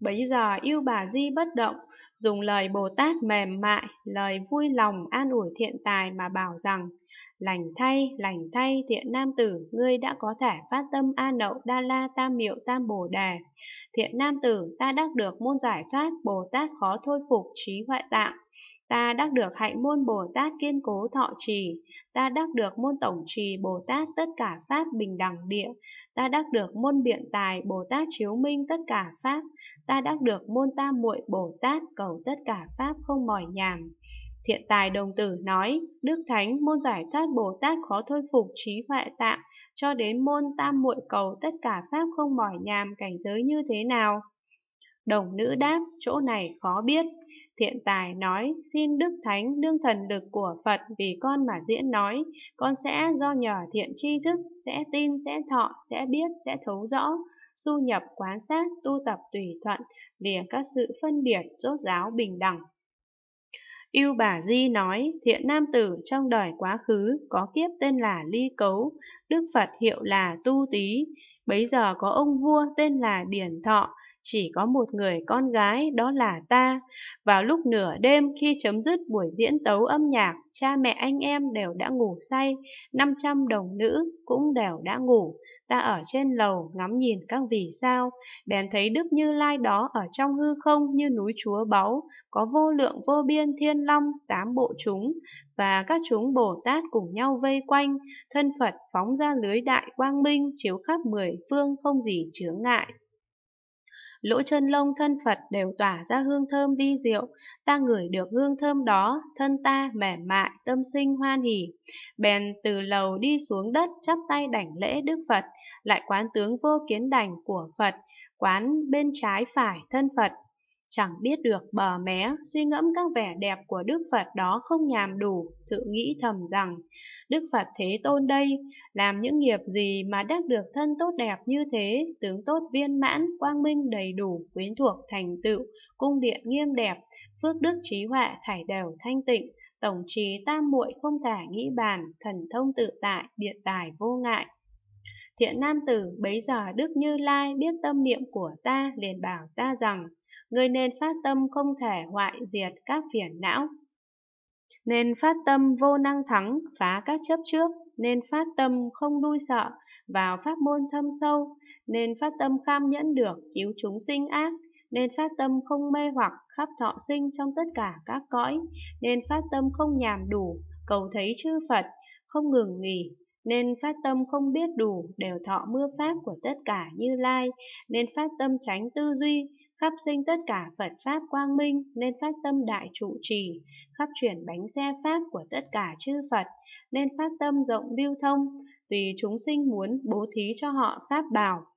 Bấy giờ yêu bà Di bất động, dùng lời Bồ Tát mềm mại, lời vui lòng an ủi thiện tài mà bảo rằng Lành thay, lành thay thiện nam tử, ngươi đã có thể phát tâm an Nậu Đa La Tam Miệu Tam Bồ Đề. Thiện nam tử, ta đắc được môn giải thoát, Bồ Tát khó thôi phục trí hoại tạng. Ta đắc được hạnh môn Bồ Tát kiên cố thọ trì, ta đắc được môn tổng trì Bồ Tát tất cả pháp bình đẳng địa, ta đắc được môn biện tài Bồ Tát chiếu minh tất cả pháp, ta đắc được môn tam muội Bồ Tát cầu tất cả pháp không mỏi nhàm. Thiện tài đồng tử nói, Đức Thánh môn giải thoát Bồ Tát khó thôi phục trí huệ tạng, cho đến môn tam muội cầu tất cả pháp không mỏi nhàm cảnh giới như thế nào? Đồng nữ đáp, chỗ này khó biết. Thiện tài nói, xin Đức Thánh đương thần lực của Phật vì con mà diễn nói. Con sẽ do nhờ thiện tri thức, sẽ tin, sẽ thọ, sẽ biết, sẽ thấu rõ. Su nhập quán sát, tu tập tùy thuận, lìa các sự phân biệt, rốt giáo bình đẳng. Yêu bà Di nói, thiện nam tử trong đời quá khứ có kiếp tên là Ly Cấu, Đức Phật hiệu là Tu Tý, Bấy giờ có ông vua tên là Điển Thọ, chỉ có một người con gái đó là ta. Vào lúc nửa đêm khi chấm dứt buổi diễn tấu âm nhạc, cha mẹ anh em đều đã ngủ say, 500 đồng nữ cũng đều đã ngủ. Ta ở trên lầu ngắm nhìn các vì sao, bèn thấy Đức Như Lai đó ở trong hư không như núi chúa báu, có vô lượng vô biên thiên long, tám bộ chúng, và các chúng Bồ Tát cùng nhau vây quanh, thân Phật phóng ra lưới đại quang minh chiếu khắp mười phương không gì chướng ngại. Lỗ chân lông thân Phật đều tỏa ra hương thơm vi diệu, ta ngửi được hương thơm đó, thân ta mềm mại, tâm sinh hoan hỉ. Bèn từ lầu đi xuống đất chắp tay đảnh lễ Đức Phật, lại quán tướng vô kiến đảnh của Phật, quán bên trái phải thân Phật, Chẳng biết được bờ mé, suy ngẫm các vẻ đẹp của Đức Phật đó không nhàm đủ, tự nghĩ thầm rằng, Đức Phật Thế Tôn đây, làm những nghiệp gì mà đắc được thân tốt đẹp như thế, tướng tốt viên mãn, quang minh đầy đủ, quyến thuộc thành tựu, cung điện nghiêm đẹp, phước đức trí huệ thải đều thanh tịnh, tổng trí tam muội không thể nghĩ bàn, thần thông tự tại, biện tài vô ngại, Thiện nam tử bấy giờ Đức Như Lai biết tâm niệm của ta liền bảo ta rằng, ngươi nên phát tâm không thể hoại diệt các phiền não. Nên phát tâm vô năng thắng, phá các chấp trước, nên phát tâm không đuôi sợ vào pháp môn thâm sâu, nên phát tâm kham nhẫn được cứu chúng sinh ác, nên phát tâm không mê hoặc khắp thọ sinh trong tất cả các cõi, nên phát tâm không nhàm đủ, cầu thấy chư Phật, không ngừng nghỉ, nên phát tâm không biết đủ đều thọ mưa pháp của tất cả như lai, nên phát tâm tránh tư duy, khắp sinh tất cả Phật pháp quang minh, nên phát tâm đại trụ trì, khắp chuyển bánh xe pháp của tất cả chư Phật, nên phát tâm rộng lưu thông, tùy chúng sinh muốn bố thí cho họ pháp bảo,